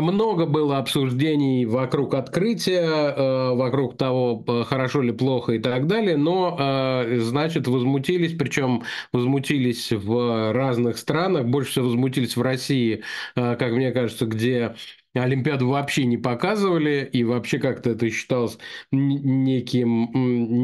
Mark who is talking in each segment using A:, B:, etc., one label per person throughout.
A: Много было обсуждений вокруг открытия, э, вокруг того, э, хорошо ли, плохо и так далее, но, э, значит, возмутились, причем возмутились в разных странах, больше всего возмутились в России, как мне кажется, где Олимпиаду вообще не показывали, и вообще как-то это считалось неким,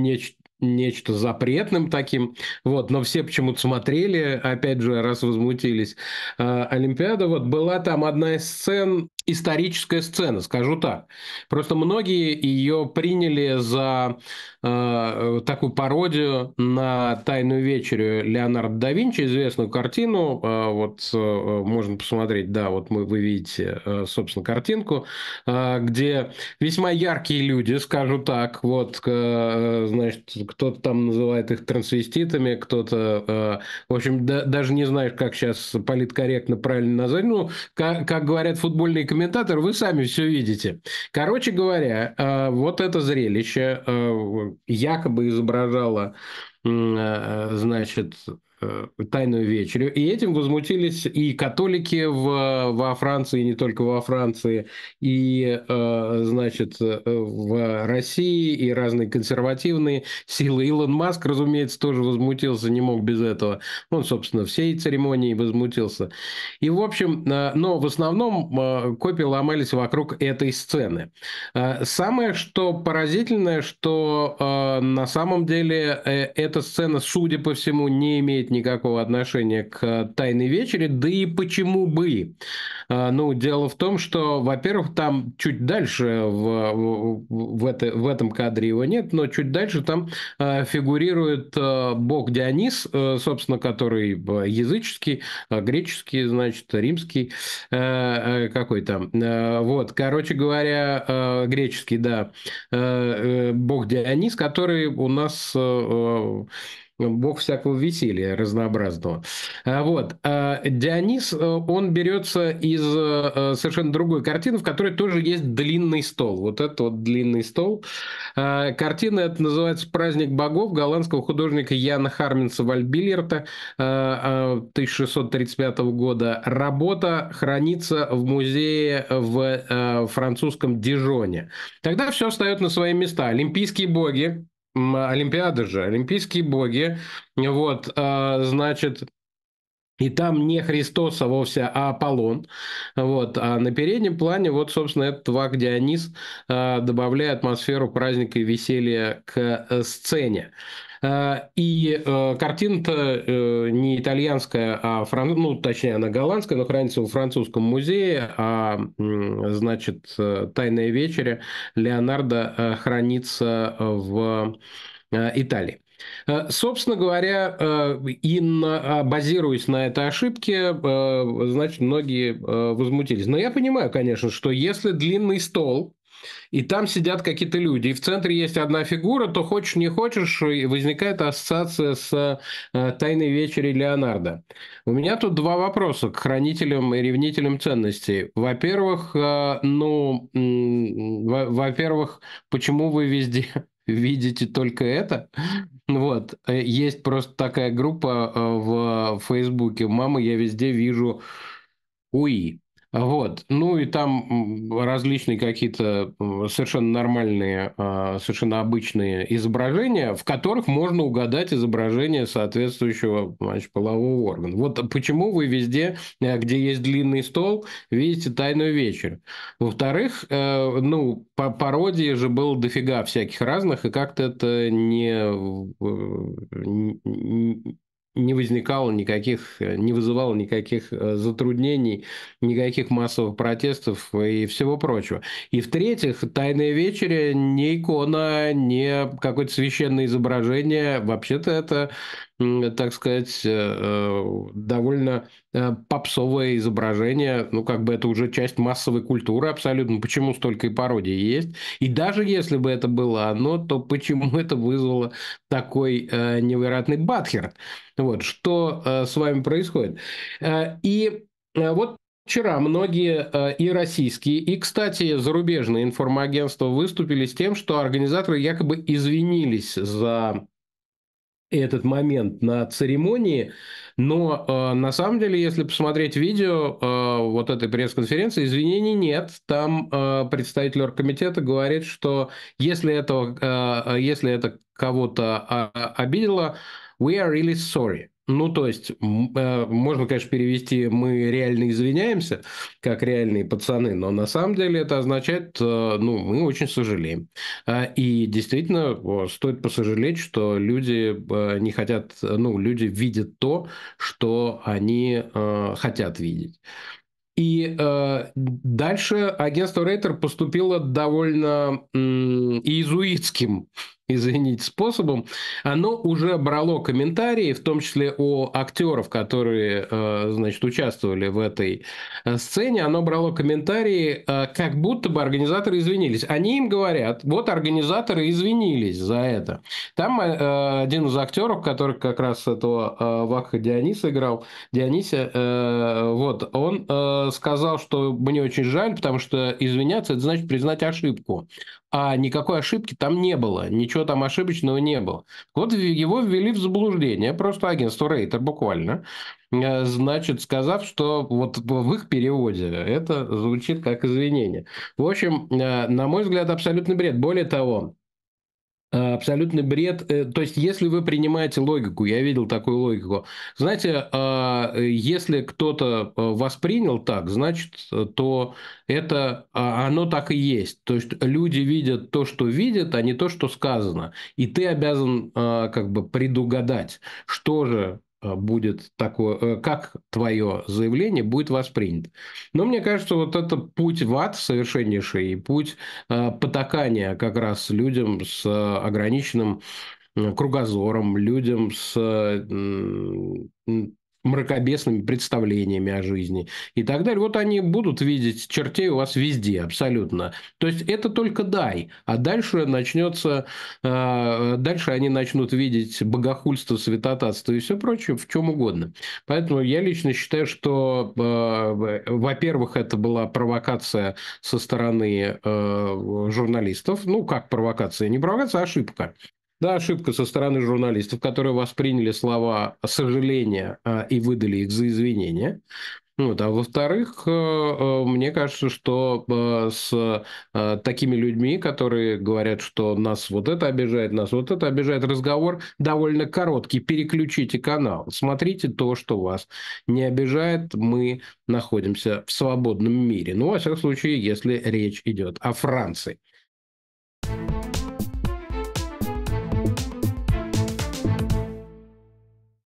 A: неч, нечто запретным таким. Вот, но все почему-то смотрели, опять же, раз возмутились. Олимпиада, вот была там одна из сцен, историческая сцена, скажу так. Просто многие ее приняли за э, такую пародию на «Тайную вечерю» Леонардо да Винчи, известную картину. Э, вот э, можно посмотреть, да, вот мы, вы видите, э, собственно, картинку, э, где весьма яркие люди, скажу так, вот, э, значит, кто-то там называет их трансвеститами, кто-то, э, в общем, да, даже не знаешь, как сейчас политкорректно правильно назвать, ну, как, как говорят футбольные комментатор, вы сами все видите. Короче говоря, э, вот это зрелище э, якобы изображало э, значит, Э, тайную вечерю. И этим возмутились и католики в, во Франции, и не только во Франции, и, э, значит, э, в России, и разные консервативные силы. Илон Маск, разумеется, тоже возмутился, не мог без этого. Он, собственно, всей церемонии возмутился. И, в общем, э, но в основном э, копии ломались вокруг этой сцены. Э, самое, что поразительное, что э, на самом деле э, эта сцена, судя по всему, не имеет никакого отношения к э, «Тайной вечере», да и почему бы? А, ну, дело в том, что, во-первых, там чуть дальше, в, в, это, в этом кадре его нет, но чуть дальше там э, фигурирует э, бог Дионис, собственно, который языческий, греческий, значит, римский, какой там, вот, короче говоря, греческий, да, бог Дионис, который у нас ну, бог всякого веселья разнообразного. А, вот. А, Дионис, э, он берется из э, э, совершенно другой картины, в которой тоже есть длинный стол. Вот это вот длинный стол. А, картина это называется «Праздник богов» голландского художника Яна Харминса Вальбильерта 1635 года. Работа хранится в музее в французском Дижоне. Тогда все встает на свои места. Олимпийские боги, Олимпиады же, олимпийские боги, вот, а, значит, и там не Христос, а вовсе а Аполлон. Вот. А на переднем плане, вот, собственно, этот вак Дионис а, добавляет атмосферу праздника и веселья к э, сцене. Э, и э, картина-то э, не итальянская, а фран... ну, точнее, она голландская, но хранится во французском музее, а, значит, «Тайная вечеря» Леонардо хранится в Италии. Собственно говоря, и на, а, базируясь на этой ошибке, значит, многие возмутились. Но я понимаю, конечно, что если длинный стол и там сидят какие-то люди, и в центре есть одна фигура, то хочешь не хочешь, возникает ассоциация с э, «Тайной вечерей Леонардо». У меня тут два вопроса к хранителям и ревнителям ценностей. Во-первых, э, ну, во-первых, почему вы везде видите только это. Вот. Э, есть просто такая группа в Фейсбуке. Мама, я везде вижу УИ. Вот. Ну и там различные какие-то совершенно нормальные, а, совершенно обычные изображения, в которых можно угадать изображение соответствующего значит, полового органа. Вот почему вы везде, э, где есть длинный стол, видите тайную вечер. Во-вторых, э, ну, по пародии же было дофига всяких разных, и как-то это не, э, не возникало никаких, э, не вызывало никаких э, затруднений, никаких массовых протестов и всего прочего. И в-третьих, «Тайная вечеря» не икона, не какое-то священное изображение. Вообще-то это Э, так сказать, э, э, довольно попсовое изображение, ну, как бы это уже часть массовой культуры абсолютно, ну, почему столько и пародий есть, и даже если бы это было оно, то почему это вызвало такой невероятный батхер, вот, что с вами происходит. И вот Вчера многие и российские, и, кстати, зарубежные информагентства выступили с тем, что организаторы якобы извинились за этот момент на церемонии, но э, на самом деле, если посмотреть видео э, вот этой пресс-конференции, извинений нет. Там э, представитель оргкомитета говорит, что если, этого, э, э если это кого-то э, обидело, we are really sorry. Ну, то есть, э, можно, конечно, перевести «мы реально извиняемся», как реальные пацаны, но на самом деле это означает, э, ну, мы очень сожалеем. А, и действительно, стоит посожалеть, что люди э, не хотят, ну, люди видят то, что они хотят видеть. И э, дальше агентство Рейтер поступило довольно э, иезуитским извините, способом, оно уже брало комментарии, в том числе у актеров, которые, э, значит, участвовали в этой э, сцене, оно брало комментарии, э, как будто бы организаторы извинились. Они им говорят, вот организаторы извинились за это. Там один из актеров, который как раз этого Ваха Диониса играл, Дионисия, вот, он сказал, что мне очень жаль, потому что извиняться, это значит признать ошибку а никакой ошибки там не было, ничего там ошибочного не было. Вот его ввели в заблуждение, просто агентство Рейтер буквально, э, значит, сказав, что вот в их переводе это звучит как извинение. В общем, э, на мой взгляд, абсолютный бред. Более того, а, абсолютный бред. Э, то есть, если вы принимаете логику, я видел такую логику. Знаете, а, э, если кто-то э, воспринял так, значит, то это а, оно так и есть. То есть, люди видят то, что видят, а не то, что сказано. И ты обязан как бы предугадать, что же Э, будет такое, э, как твое заявление будет воспринято. Но мне кажется, вот это путь в ад совершеннейший, путь э, потакания как раз людям с ограниченным кругозором, людям с мракобесными представлениями о жизни и так далее. Вот они будут видеть чертей у вас везде абсолютно. То есть это только дай, а дальше начнется, э, дальше они начнут видеть богохульство, святотатство и все прочее в чем угодно. Поэтому я лично считаю, что, э, во-первых, это была провокация со стороны э, журналистов, ну как провокация, не провокация, а ошибка. Да, ошибка со стороны журналистов, которые восприняли слова сожаления а, и выдали их за извинения. Вот, а во-вторых, э, э, мне кажется, что э, с такими людьми, которые говорят, что нас вот это обижает, нас вот это обижает, разговор довольно короткий. Переключите канал, смотрите то, что вас не обижает. Мы находимся в свободном мире. Ну, во всяком случае, если речь идет о Франции.